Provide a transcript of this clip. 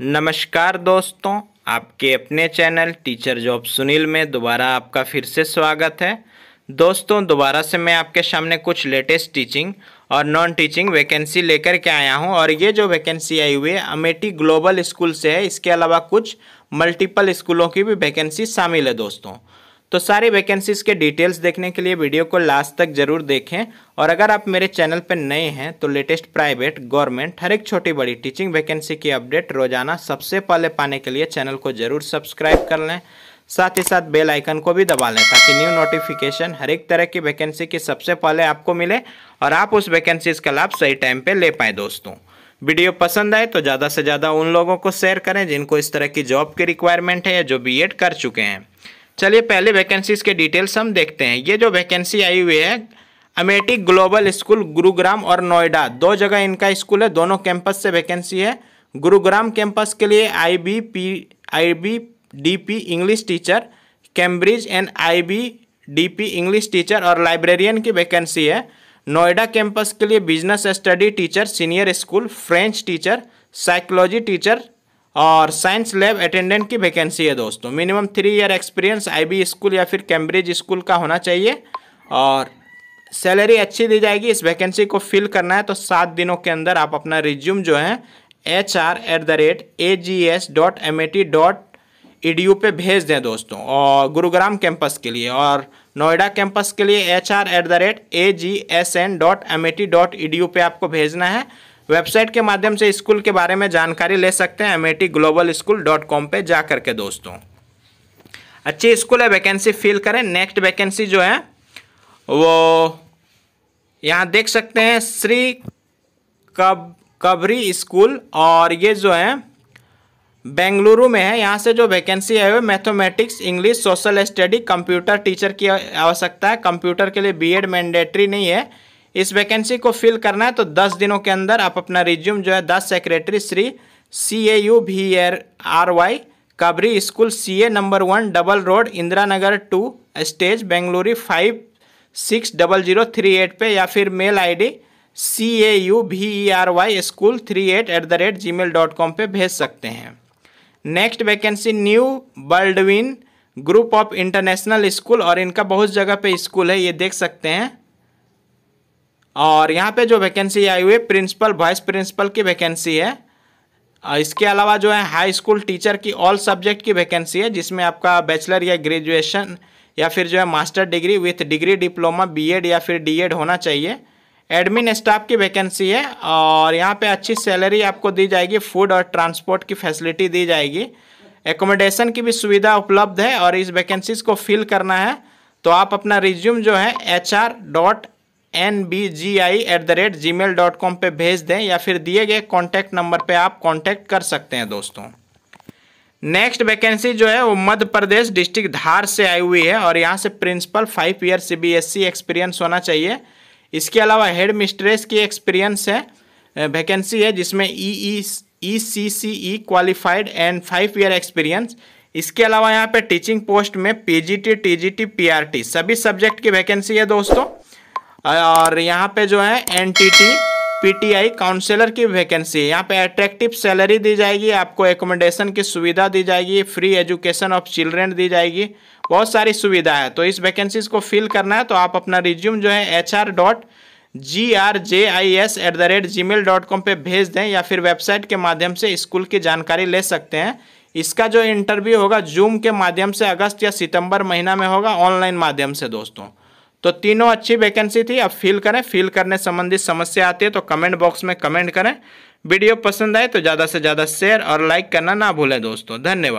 नमस्कार दोस्तों आपके अपने चैनल टीचर जॉब सुनील में दोबारा आपका फिर से स्वागत है दोस्तों दोबारा से मैं आपके सामने कुछ लेटेस्ट टीचिंग और नॉन टीचिंग वैकेंसी लेकर के आया हूं और ये जो वैकेंसी आई हुई है अमेठी ग्लोबल स्कूल से है इसके अलावा कुछ मल्टीपल स्कूलों की भी वैकेंसी शामिल है दोस्तों तो सारी वैकेंसीज़ के डिटेल्स देखने के लिए वीडियो को लास्ट तक जरूर देखें और अगर आप मेरे चैनल पर नए हैं तो लेटेस्ट प्राइवेट गवर्नमेंट हर एक छोटी बड़ी टीचिंग वैकेंसी की अपडेट रोजाना सबसे पहले पाने के लिए चैनल को जरूर सब्सक्राइब कर लें साथ ही साथ बेल आइकन को भी दबा लें ताकि न्यू नोटिफिकेशन हर एक तरह की वैकेंसी की सबसे पहले आपको मिले और आप उस वैकेंसीज़ का लाभ सही टाइम पर ले पाएँ दोस्तों वीडियो पसंद आए तो ज़्यादा से ज़्यादा उन लोगों को शेयर करें जिनको इस तरह की जॉब की रिक्वायरमेंट है या जो बीएड कर चुके हैं चलिए पहले वैकेंसीज के डिटेल्स हम देखते हैं ये जो वैकेंसी आई हुई है अमेठी ग्लोबल स्कूल गुरुग्राम और नोएडा दो जगह इनका स्कूल है दोनों कैंपस से वैकेंसी है गुरुग्राम कैंपस के लिए I B P I B D P English teacher Cambridge and I B D P English teacher और लाइब्रेरियन की वैकेंसी है नोएडा कैंपस के लिए business study teacher senior school French teacher psychology teacher और science lab attendant की vacancy है दोस्तों minimum three year experience IB school या फिर कैम्ब्रिज स्कूल का होना चाहिए और सैलरी अच्छी दी जाएगी इस वैकेंसी को फिल करना है तो सात दिनों के अंदर आप अपना रिज्यूम जो है H R at the rate A G S dot M A T dot E D U पे भेज दें दोस्तों और गुरुग्राम कैंपस के लिए और नोएडा कैंपस के लिए H R at the rate A G S N dot M A T dot E D U पे आपको भेजना है वेबसाइट के माध्यम से स्कूल के बारे में जानकारी ले सकते हैं M global school dot com पर जा करके दोस्तों अच्छी स्कूल है वैकेंसी फिल करें नेक्स्ट वैकेंसी जो है वो यहाँ देख सकते हैं श्री कब कबरी स्कूल और ये जो है बेंगलुरु में है यहाँ से जो वैकेंसी है वो mathematics English social study computer teacher की आवश्यकता है कंप्यूटर के लिए बीएड मैंडेटरी नहीं है इस वैकेंसी को फिल करना है तो दस दिनों के अंदर आप अपना रिज्यूम जो है दस secretary Shri C A U V E R Y Cauvery school C A number one double road Indiranagar two stage Bengaluru five six double zero three eight पे या फिर mail I D C A U V E R Y school three eight at the rate ji mail dot com पर भेज सकते हैं next vacancy new Baldwin group of international school और इनका बहुत जगह पे स्कूल है ये देख सकते हैं और यहाँ पे जो वैकेंसी आई हुई है प्रिंसिपल वाइस प्रिंसिपल की वैकेंसी है इसके अलावा जो है हाई स्कूल टीचर की ऑल सब्जेक्ट की वैकेंसी है जिसमें आपका बैचलर या ग्रेजुएशन या फिर जो है master degree with degree diploma B Ed या फिर डीएड होना चाहिए एडमिन स्टाफ की वैकेंसी है और यहाँ पे अच्छी सैलरी आपको दी जाएगी फूड और ट्रांसपोर्ट की फैसिलिटी दी जाएगी एकोमोडेशन की भी सुविधा उपलब्ध है और इस वैकेंसीज को फिल करना है तो आप अपना रिज्यूम जो है H R dot N B G I at the rate ji mail dot com पर भेज दें या फिर दिए गए कॉन्टैक्ट नंबर पर आप कॉन्टैक्ट कर सकते हैं दोस्तों नेक्स्ट वैकेंसी जो है वो मध्य प्रदेश डिस्ट्रिक्ट धार से आई हुई है और यहाँ से principal five year C B S C experience होना चाहिए इसके अलावा हेड मिस्ट्रेस की एक्सपीरियंस है वैकेंसी है जिसमें E E C C E qualified and five year experience इसके अलावा यहाँ पे टीचिंग पोस्ट में P G G T T T P R T सभी सब्जेक्ट की वैकेंसी है दोस्तों और यहाँ पे जो है एनटीटी पीटीआई काउंसलर की वैकेंसी यहाँ पे अट्रैक्टिव सैलरी दी जाएगी आपको एकोमोडेशन की सुविधा दी जाएगी फ्री एजुकेशन ऑफ चिल्ड्रेन दी जाएगी बहुत सारी सुविधा है तो इस वैकेंसीज को फिल करना है तो आप अपना रिज्यूम जो है H R dot G R J I S at the rate ji mail dot com पर भेज दें या फिर वेबसाइट के माध्यम से स्कूल की जानकारी ले सकते हैं इसका जो इंटरव्यू होगा जूम के माध्यम से अगस्त या सितंबर महीना में होगा ऑनलाइन माध्यम से दोस्तों तो तीनों अच्छी वैकेंसी थी अब फिल करें फिल करने संबंधित समस्या आती है तो कमेंट बॉक्स में कमेंट करें वीडियो पसंद आए तो ज़्यादा से ज़्यादा शेयर और लाइक करना ना भूलें दोस्तों धन्यवाद